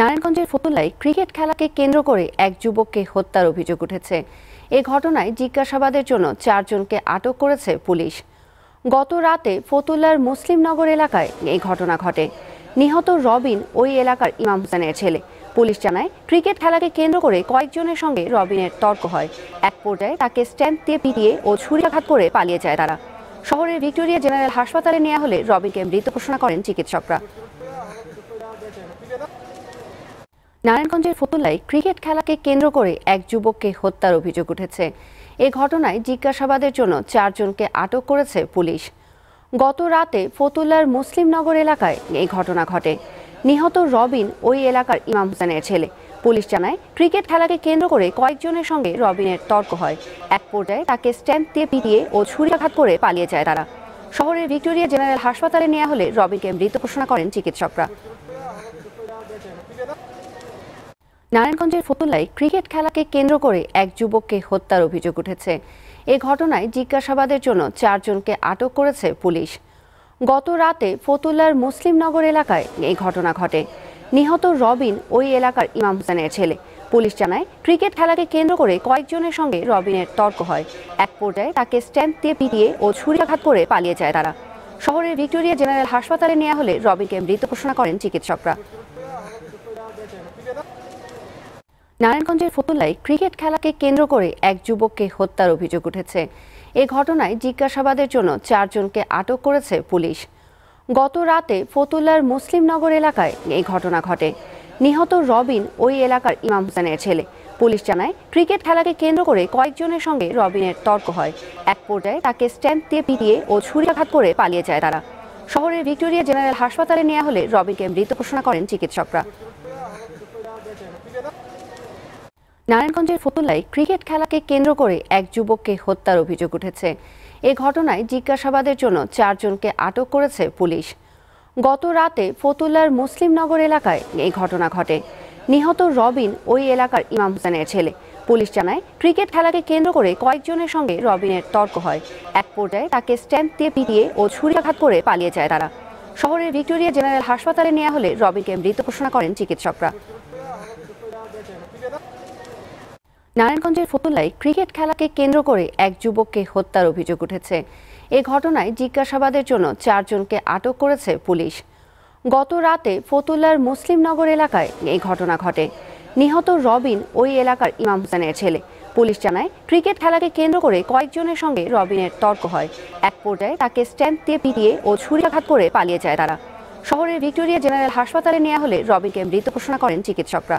নারায়ণগঞ্জের ফতুল্লায় ক্রিকেট খেলাকে কেন্দ্র করে এক যুবককে হত্যার অভিযোগ উঠেছে এ ঘটনায় জিজ্ঞাসাবাদের জন্য চারজনকে আটক করেছে পুলিশ গত রাতে ফতুল্লার মুসলিমনগর এলাকায় এই ঘটনা ঘটে নিহত রবিন ওই এলাকার ইমাম হোসেনের ছেলে পুলিশ জানায় ক্রিকেট খেলাকে কেন্দ্র করে কয়েকজনের সঙ্গে রবিনের তর্ক হয় এক পর্যায়ে তাকে স্ট্যাম্প দিয়ে পিটিয়ে ও ছুরিকাঘাত করে পালিয়ে যায় তারা শহরের ভিক্টোরিয়া জেনারেল হাসপাতালে নেওয়া হলে রবিনকে মৃত ঘোষণা করেন চিকিৎসকরা নারায়ণগঞ্জের ফতুল্লায় ক্রিকেট খেলাকে কেন্দ্র করে এক যুবককে হত্যার অভিযোগ উঠেছে এ ঘটনায় জিজ্ঞাসাবাদের জন্য চারজনকে আটক করেছে পুলিশ গত রাতে ফতুল্লার মুসলিমনগর এলাকায় এই ঘটনা ঘটে নিহত রবিন ওই এলাকার ইমাম হোসেনের ছেলে পুলিশ জানায় ক্রিকেট খেলাকে কেন্দ্র করে কয়েকজনের সঙ্গে রবিনের তর্ক হয় এক পর্যায়ে তাকে স্ট্যাম্প দিয়ে পিটিয়ে ও ছুরিয়াঘাত করে পালিয়ে যায় তারা শহরের ভিক্টোরিয়া জেনারেল হাসপাতালে নেওয়া হলে রবিনকে মৃত ঘোষণা করেন চিকিৎসকরা নারায়ণগঞ্জের ফতুল্লায় ক্রিকেট খেলাকে কেন্দ্র করে এক যুবককে হত্যার অভিযোগ উঠেছে এ ঘটনায় জিজ্ঞাসাবাদের জন্য চারজনকে আটক করেছে পুলিশ গত রাতে ফতুল্লার মুসলিমনগর এলাকায় এই ঘটনা ঘটে নিহত রবিন ওই এলাকার ইমাম হোসেনের ছেলে পুলিশ জানায় ক্রিকেট খেলাকে কেন্দ্র করে কয়েকজনের সঙ্গে রবিনের তর্ক হয় এক পর্যায়ে তাকে স্ট্যাম্প দিয়ে পিটিয়ে ও ছুরিয়াঘাত করে পালিয়ে যায় তারা শহরের ভিক্টোরিয়া জেনারেল হাসপাতালে নেওয়া হলে রবিনকে মৃত ঘোষণা করেন চিকিৎসকরা নারায়ণগঞ্জের ফতুল্লায় ক্রিকেট খেলাকে কেন্দ্র করে এক যুবককে হত্যার অভিযোগ উঠেছে এ ঘটনায় জিজ্ঞাসাবাদের জন্য চারজনকে আটক করেছে পুলিশ গত রাতে ফতুল্লার মুসলিমনগর এলাকায় এই ঘটনা ঘটে নিহত রবিন ওই এলাকার ইমাম হোসেনের ছেলে পুলিশ জানায় ক্রিকেট খেলাকে কেন্দ্র করে কয়েকজনের সঙ্গে রবিনের তর্ক হয় এক পর্যায়ে তাকে স্ট্যাম্প দিয়ে পিটিয়ে ও ছুরিকাঘাত করে পালিয়ে যায় তারা শহরের ভিক্টোরিয়া জেনারেল হাসপাতালে নেওয়া হলে রবিনকে মৃত ঘোষণা করেন চিকিৎসকরা নারায়ণগঞ্জের ফতুল্লায় ক্রিকেট খেলাকে কেন্দ্র করে এক যুবককে হত্যার অভিযোগ উঠেছে এ ঘটনায় জিজ্ঞাসাবাদের জন্য চারজনকে আটক করেছে পুলিশ গত রাতে ফতুল্লার মুসলিমনগর এলাকায় এই ঘটনা ঘটে নিহত রবিন ওই এলাকার ইমাম হোসেনের ছেলে পুলিশ জানায় ক্রিকেট খেলাকে কেন্দ্র করে কয়েকজনের সঙ্গে রবিনের তর্ক হয় এক পর্যায়ে তাকে স্ট্যাম্প দিয়ে পিটিয়ে ও ছুরিকাঘাত করে পালিয়ে যায় তারা শহরের ভিক্টোরিয়া জেনারেল হাসপাতালে নেওয়া হলে রবিনকে মৃত ঘোষণা করেন চিকিৎসকরা নারায়ণগঞ্জের ফতুল্লায় ক্রিকেট খেলাকে কেন্দ্র করে এক যুবককে হত্যার অভিযোগ উঠেছে এ ঘটনায় জিজ্ঞাসাবাদের জন্য চারজনকে আটক করেছে পুলিশ গত রাতে ফতুল্লার মুসলিমনগর এলাকায় এই ঘটনা ঘটে নিহত রবিন ওই এলাকার ইমাম হোসেনের ছেলে পুলিশ জানায় ক্রিকেট খেলাকে কেন্দ্র করে কয়েকজনের সঙ্গে রবিনের তর্ক হয় এক পর্যায়ে তাকে স্ট্যাম্প দিয়ে পিটিয়ে ও ছুরিকাঘাত করে পালিয়ে যায় তারা শহরের ভিক্টোরিয়া জেনারেল হাসপাতালে নেওয়া হলে রবিনকে মৃত ঘোষণা করেন চিকিৎসকরা